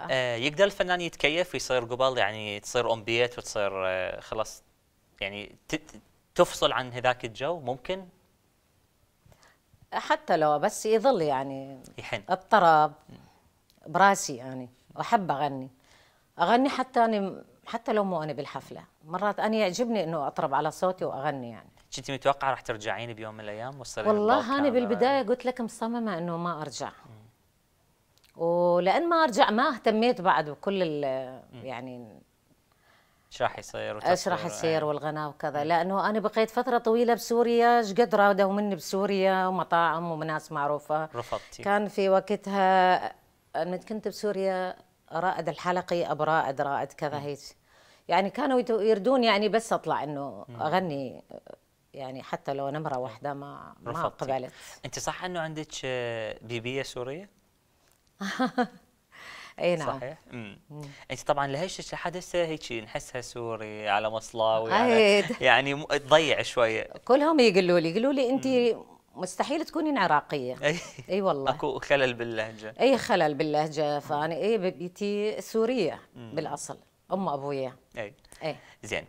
آه. آه يقدر الفنان يتكيف ويصير قبل يعني تصير بيت وتصير آه خلاص يعني تفصل عن هذاك الجو ممكن حتى لو بس يظل يعني يحن اضطراب براسي يعني واحب اغني اغني حتى انا حتى لو مو انا بالحفله مرات انا يعجبني انه اطرب على صوتي واغني يعني كنت متوقعه راح ترجعين بيوم من الايام والله انا بالبدايه قلت لك مصممه انه ما ارجع ولان ما ارجع ما اهتميت بعد بكل ال يعني ايش راح يصير ايش راح يصير إيه. والغناء وكذا لانه انا بقيت فتره طويله بسوريا ايش قد راودوا مني بسوريا ومطاعم وناس معروفه رفضتي كان في وقتها لما كنت بسوريا رائد الحلقي اب رائد رائد كذا هيك يعني كانوا يردون يعني بس اطلع انه اغني يعني حتى لو نمره واحده ما ما قبلت انت صح انه عندك بيبيه سوريه؟ اي نعم صحيح امم انت طبعا لهيش الحادثه هيك نحسها سوري على مصلاوي يعني تضيع شويه كلهم يقولوا لي يقولوا لي انت مستحيل تكونين عراقيه اي أي والله اكو خلل باللهجه اي خلل باللهجه فانا اي بيتي سوريه بالاصل ام ابويا اي اي زين